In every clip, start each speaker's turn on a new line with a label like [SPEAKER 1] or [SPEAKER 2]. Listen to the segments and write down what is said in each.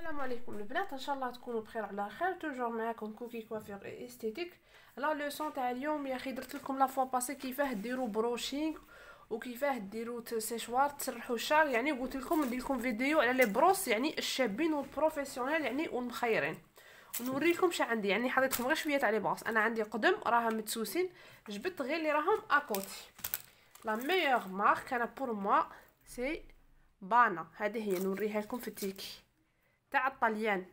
[SPEAKER 1] السلام عليكم البنات ان شاء الله تكونوا بخير على خير توجور معاكم كوكي كوافير استيتيك لا لوسون تاع اليوم يا اخي درت لكم لا فوا باسي كيفاه ديروا بروشينغ وكيفاه ديروا سيشوار تسرحوا الشعر يعني قلت لكم ندير لكم فيديو على لي بروس يعني الشابين والبروفيسيونيل يعني والمخيرين لكم شا عندي يعني حطيت لكم غير شويه تاع لي بروس انا عندي قدم راهم متسوسين جبت غير اللي راهم اكوتي لا ميور مارك انا بور موا سي بانا هذه هي نوريها لكم في التيكي تاع الطليان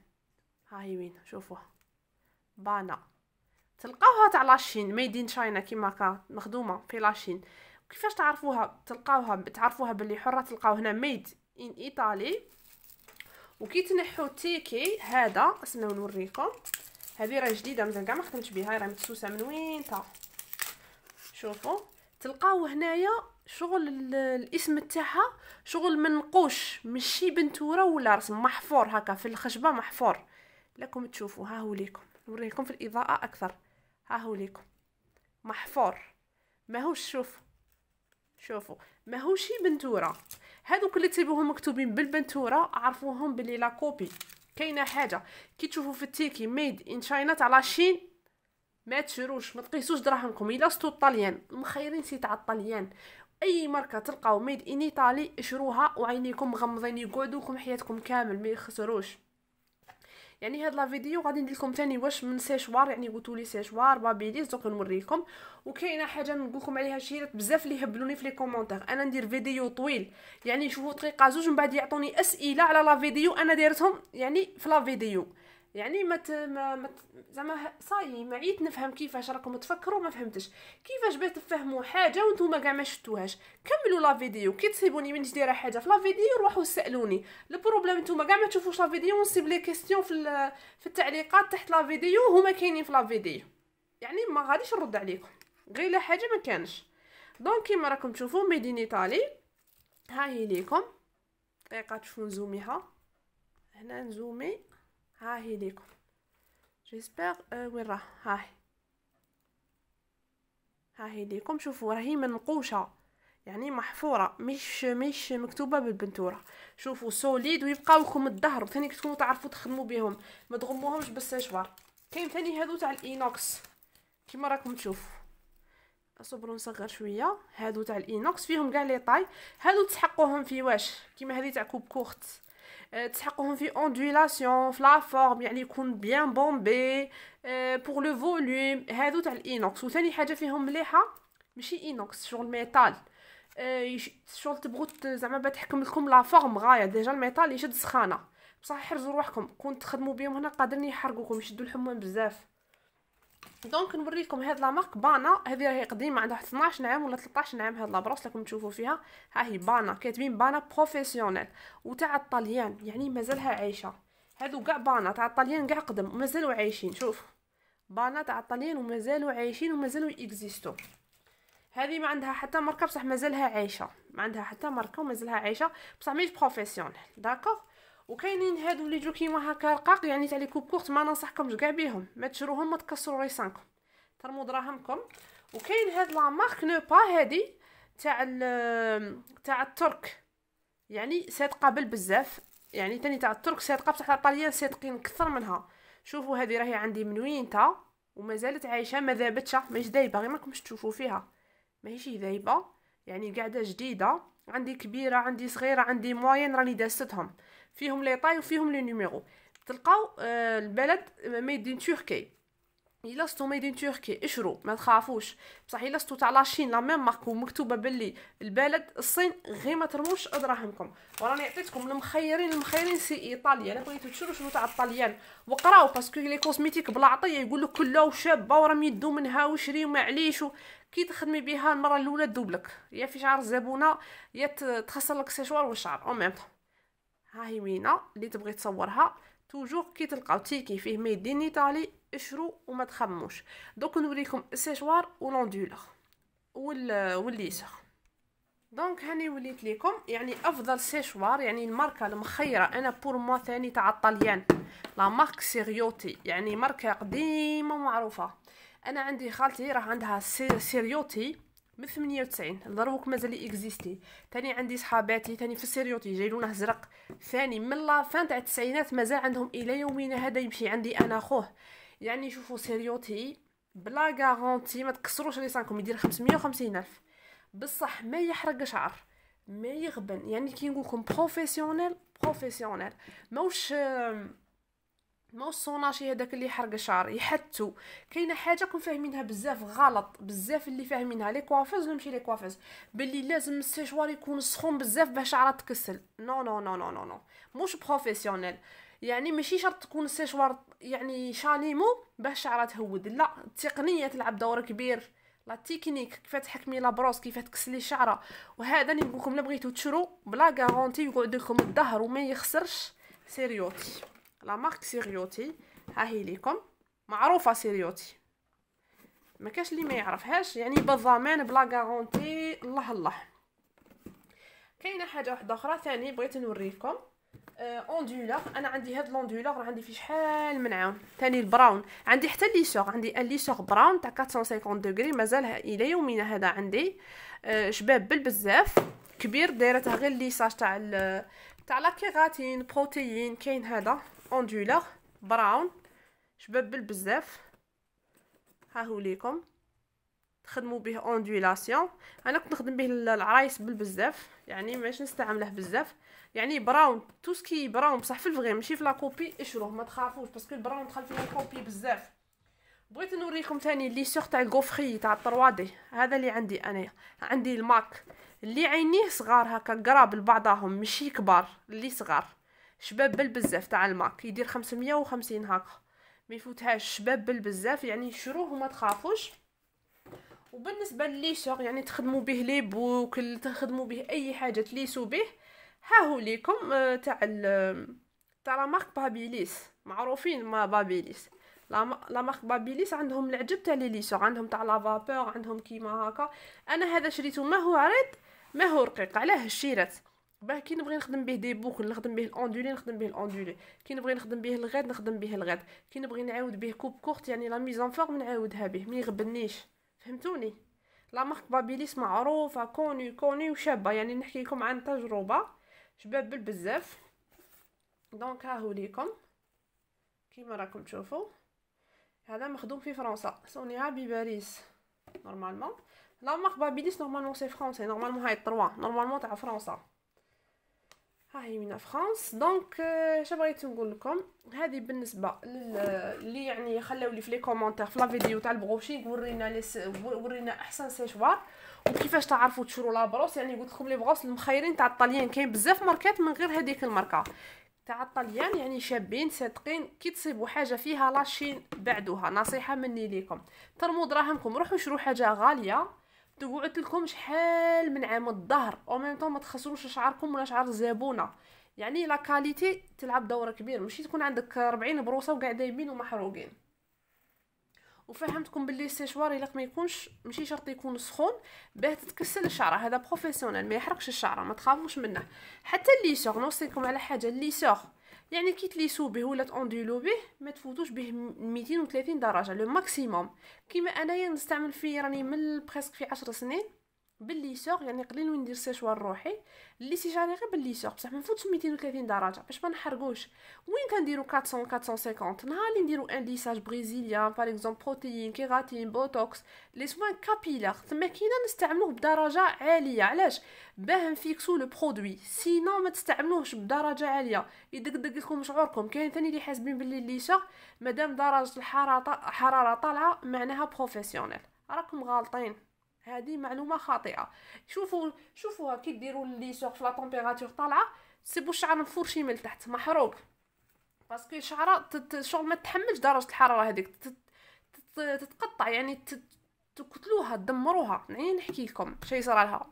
[SPEAKER 1] ها هي وين شوفوها بانا تلقاوها تاع لاشين ميدين شاينا كيما هكا مخدومه في لاشين كيفاش تعرفوها تلقاوها تعرفوها باللي حره تلقاو هنا ميد ان ايطالي وكي تنحو تيكي هذا استناو نوريكم هذه راه جديده مازال كاع ما خدمتش بها راه متسوسه من وين تا شوفوا تلقاو هنايا شغل الاسم تاعها شغل منقوش مشي بنتوره ولا رسم محفور هكا في الخشبه محفور لكم تشوفوا ها هو ليكم نوريكم في الاضاءه اكثر ها هو ليكم محفور ماهوش شوف شوفوا ماهوش بنتوره هذوك اللي تسيبوهم مكتوبين بالبنتوره عرفوهم بلي لا كوبي كاينه حاجه كي تشوفوا في التيكي ميد ان شاينا تاع لاشين ما تشروش ما تقيسوش دراهمكم الا ستو الطليان مخيرين سي تاع الطليان اي ماركه تلقاو ميد ان ايطالي شروها وعينيكم مغمضين يقعدوكم حياتكم كامل ما يخسروش يعني هاد لا فيديو غادي ندير لكم ثاني واش من سيشوار يعني قلتوا لي سيشوار بابيليز دوك نوريكم وكاينه حاجه نقول لكم عليها شيرات بزاف اللي هبلوني في لي كومونتير انا ندير فيديو طويل يعني شوفوا دقيقه زوج من بعد يعطوني اسئله على لا فيديو انا دارتهم يعني في لا فيديو يعني ما ت... ما, ما زعما صاي ما عيت نفهم كيفاش راكم تفكروا ما فهمتش كيفاش باه تفهموا حاجه وانتم كاع ما شفتوهاش كملوا لا فيديو كي تصيبوني من جديره حاجه في لا فيديو روحوا سالوني البروبليم انتم كاع ما تشوفوش لا فيديو ونصيب لي كيسيون في في التعليقات تحت لا فيديو هما كاينين في لا فيديو يعني ما غاديش نرد عليكم غير حاجه ما كانش دونك كيما راكم تشوفوا ميدين ايطالي ها هي ليكم دقيقه تشوفوا نزوميها هنا نزومي ها هي ليكم جيسبر أه وين راه ها هي ها هي ليكم شوفوا راهي منقوشه يعني محفوره مش مش مكتوبه بالبنتوره شوفوا سوليد ويبقاوكم لكم الظهر ثاني تكونوا تعرفوا تخدموا بهم ما تغموهمش بالسيشوار كاين ثاني هادو تاع الاينوكس كيما راكم تشوفوا اصبروا نصغر شويه هادو تاع الاينوكس فيهم كاع لي طاي هادو تسحقوهم في واش كيما هذه تاع كوب كوخت Euh, تسحقهم في اوندولاسيون في لا فورم يعني يكون بيان بومبي بور لو فوليوم هادو تاع الاينوكس وثاني حاجه فيهم مليحه ماشي اينوكس شغل ميتال euh، شغل تبغوا زعما تحكم لكم لا فورم غايه ديجا الميتال يشد سخانه بصح حرزوا روحكم كون تخدموا بهم هنا قادرين يحرقوكم يشدوا الحمام بزاف دونك نوريكم هاد لاماك بانا هادي راهي قديمه عندها 12 عام ولا 13 عام هاد لابروس راكم تشوفوا فيها ها هي بانا كاتبين بانا بروفيسيونيل وتاع الطليان يعني مازالها عايشه هادو كاع بانا تاع الطليان كاع قدم ومازالوا عايشين شوف بانا تاع الطليان ومازالوا عايشين ومازالوا اكزيستو هذه ما عندها حتى ماركه بصح مازالها عايشه ما عندها حتى ماركه ومازالها عايشه بصح ميش بروفيسيونيل داكوغ وكاينين هادو اللي جو كيما هكا رقاق يعني تاع لي كوب كورت ما ننصحكمش كاع بيهم ما تشروهم ما تكسروا ريسانكم ترموا دراهمكم وكاين هاد لا مارك نوبا هادي تاع تاع الترك يعني صادقه بزاف يعني تاني تاع الترك صادقه بصح الطليان صادقين اكثر منها شوفوا هادي راهي عندي من وينتا ومازالت عايشه ما ذابتش ماهيش دايبه غير ماكمش تشوفوا فيها ماهيش ذايبه يعني قاعده جديده عندي كبيره عندي صغيره عندي موين راني داستهم فيهم لي طاي وفيهم لي نيميرو تلقاو آه، البلد ميدين تركي الا ستو ميدين تركي اشرو ما تخافوش بصح الا ستو تاع لاشين لا ميم مارك ومكتوبه باللي البلد الصين غير ما ترموش دراهمكم وراني عطيتكم المخيرين المخيرين سي ايطاليا الا بغيتو تشرو شنو تاع الطليان وقراو باسكو لي كوزميتيك بلا عطيه يقول لك كله وشابه ورم يدو منها وشري ومعليش كي تخدمي بها المره الاولى دوبلك يا في شعر الزبونه يا تخسر لك سيشوار والشعر او ميم ها هي مينا اللي تبغي تصورها توجور كي تلقاو تيكي فيه ميد ان ايطالي اشرو وما تخموش دوك نوريكم السيشوار ولوندولور وال والليسر دونك هاني وليت ليكم يعني افضل سيشوار يعني الماركه المخيره انا بور مو ثاني تاع الطليان لا مارك سيريوتي يعني ماركه قديمه معروفه انا عندي خالتي راه عندها سيريوتي من 98 ضربك مازال اكزيستي ثاني عندي صحاباتي ثاني في السيريوتي جاي لونه زرق ثاني من لا فان تاع التسعينات مازال عندهم الى يومنا هذا يمشي عندي انا خوه يعني شوفوا سيريوتي بلا غارونتي ما تكسروش لسانكم يدير 550 الف بصح ما يحرق شعر ما يغبن يعني كي نقولكم بروفيسيونيل بروفيسيونيل ماوش ما الصوناشي هذاك اللي يحرق شعر يحتو كاينه حاجه كون فاهمينها بزاف غلط بزاف اللي فاهمينها لي كوافيز ولا ماشي لي كوافيز باللي لازم السيشوار يكون سخون بزاف باش شعرها تكسل نو نو نو نو نو نو موش بروفيسيونيل يعني ماشي شرط تكون السيشوار يعني شاليمو باش شعرها تهود لا التقنيه تلعب دور كبير لا تكنيك كيف تحكمي لابروس كيف تكسلي الشعره وهذا اللي نقول لكم لا بغيتو تشرو بلا غارونتي يقعد لكم الظهر وما يخسرش سيريوتي لا مارك سيريوتي ها هي ليكم معروفه سيريوتي ما كاش اللي ما يعرفهاش يعني بالضمان بلا غارونتي الله الله كاينه حاجه واحده اخرى ثاني بغيت نوريكم اوندولار آه انا عندي هاد لوندولار عندي فيه شحال من عام ثاني البراون عندي حتى ليسوغ عندي ان براون تاع 450 دوغري مازال الى يومنا هذا عندي آه شباب بالبزاف كبير دايرته غير ليساج تاع تاع لا كيراتين بروتيين كاين هذا اوندولار براون شبابل بزاف هاهو ليكم تخدموا به اوندولاسيون انا كنت نخدم به العرايس بالبزاف يعني ماشي نستعمله بزاف يعني براون تو سكي براون بصح في الفغي ماشي في لا كوبي اشروه ما تخافوش باسكو البراون دخل في لا كوبي بزاف بغيت نوريكم ثاني لي سيغ تاع الكوفري تاع الطروادي هذا اللي عندي انا عندي الماك اللي عينيه صغار هكا قراب لبعضهم ماشي كبار اللي صغار شباب بل بزاف تاع الماك يدير 550 هاكا ما يفوتهاش شباب بزاف يعني شروه وما تخافوش وبالنسبه لليسور يعني تخدموا به لي بوك تخدموا به اي حاجه تليسوا به ها هو ليكم آه، تاع تاع لا مارك بابيليس معروفين ما بابيليس لا مارك بابيليس عندهم العجب تاع لي ليسور عندهم تاع لافابور عندهم كيما هكا انا هذا شريته ما هو عريض ما هو رقيق علاه الشيرات باه كي نبغي نخدم به دي بوكل نخدم به الاوندولي نخدم به الاوندولي كي نبغي نخدم به الغاد نخدم به الغاد كي نبغي نعاود به كوب كورت يعني لا ميزان فورم نعاودها به ما يغبنيش فهمتوني لا مارك بابيليس معروفه كوني كوني وشابه يعني نحكي لكم عن تجربه شباب بزاف دونك هاهو ليكم كيما راكم تشوفوا هذا مخدوم في فرنسا سوني صنع بباريس نورمالمون لا مارك بابيليس نورمالمون سي فرونسي نورمالمون هاي 3 نورمالمون تاع فرنسا ها هي من فرنسا دونك اش آه، بغيت نقول لكم هذه بالنسبه اللي يعني خلاو لي في لي كومونتير في لا فيديو تاع البروشينغ ورينا لي ورينا احسن سيشوار وكيفاش تعرفوا تشرو لا بروس يعني قلت لكم لي بروس المخيرين تاع الطليان كاين بزاف ماركات من غير هذيك الماركه تاع الطليان يعني شابين صادقين كي تصيبوا حاجه فيها لاشين بعدوها نصيحه مني ليكم ترموا دراهمكم روحوا شرو حاجه غاليه قلت لكم شحال من عام الظهر او ميم طون ما تخسروش شعركم ولا شعر الزبونه يعني لا كاليتي تلعب دور كبير ماشي تكون عندك 40 بروسه وكاع دايبين ومحروقين وفهمتكم باللي السيشوار الا ما يكونش ماشي شرط يكون سخون باه تتكسل الشعره هذا بروفيسيونيل ما يحرقش الشعره ما تخافوش منه حتى سوغ نوصيكم على حاجه سوغ يعني كي تليسو به ولا تانديلو به ما تفوتوش به 230 درجه لو ماكسيموم كيما انايا نستعمل فيه راني من بريسك في 10 سنين بالليسور يعني قليل وين ندير سيشوار روحي اللي سيجاري غير بالليسور بصح ما نفوتش 230 درجه باش ما نحرقوش وين كنديرو 400 450 نهار اللي نديرو ان ليساج بريزيليان باغ اكزومبل بروتيين كيراتين بوتوكس لي سوان كابيلار تما كاينه نستعملوه بدرجه عاليه علاش باه نفيكسو لو برودوي سينو ما تستعملوهش بدرجه عاليه يدقدق لكم شعوركم كاين ثاني اللي حاسبين باللي سوغ مادام درجه الحراره الحراره طالعه معناها بروفيسيونيل راكم غالطين هذه معلومه خاطئه شوفوا شوفوها كي ديروا لي في لا طومبيراتور طالعه سيبوا الشعر مفرشي من تحت محروق باسكو الشعره شغل ما تحملش درجه الحراره هذيك تتقطع يعني تقتلوها تدمروها يعني نحكي لكم شي صرا لها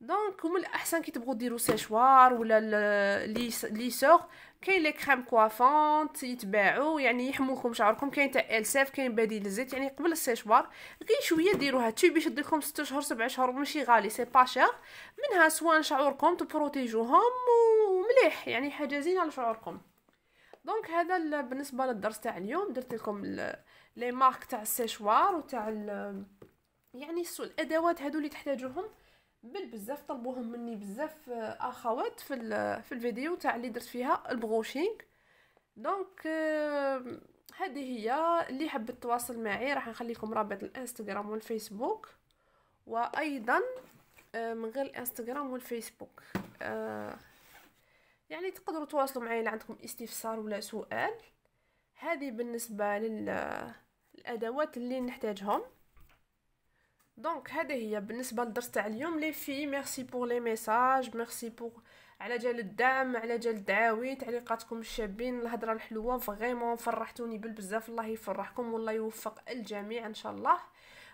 [SPEAKER 1] دونك من الاحسن كي تبغوا ديروا سيشوار ولا ليسور كاين لي كريم كوافونت يتباعوا يعني يحموكم شعركم كاين تاع السيف كاين بديل الزيت يعني قبل السيشوار كاين شويه ديروها تي باش تديكم 6 شهور 7 شهور ماشي غالي سي با شير منها سواء شعوركم تبروتيجوهم ومليح يعني حاجه زينه لشعوركم دونك هذا بالنسبه للدرس تاع اليوم درت لكم لي مارك تاع السيشوار وتاع يعني الادوات هذو اللي تحتاجوهم بل بزاف طلبوهم مني بزاف آه، اخوات في في الفيديو تاع اللي درت فيها البروشينغ دونك euh، هذه هي اللي حب تواصل معي راح نخليكم رابط الانستغرام والفيسبوك وايضا آه، من غير الانستغرام والفيسبوك آه، يعني تقدروا تواصلوا معي اللي عندكم استفسار ولا سؤال هذه بالنسبه للادوات اللي نحتاجهم دونك هذه هي بالنسبه للدرس تاع اليوم لي في ميرسي بور لي ميساج ميرسي بور على جال الدعم على جال الدعاوي تعليقاتكم الشابين الهضره الحلوه فريمون فرحتوني بالبزاف الله يفرحكم والله يوفق الجميع ان شاء الله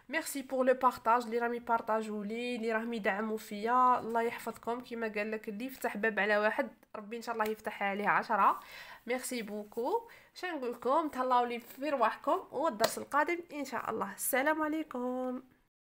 [SPEAKER 1] ميرسي بور لو بارطاج لي راهم بارطاجو لي لي راهم يدعموا فيا الله يحفظكم كما قال لك اللي يفتح باب على واحد ربي ان شاء الله يفتح عليه عشرة ميرسي بوكو شنو نقول لكم تهلاو لي في رواحكم والدرس القادم ان شاء الله السلام عليكم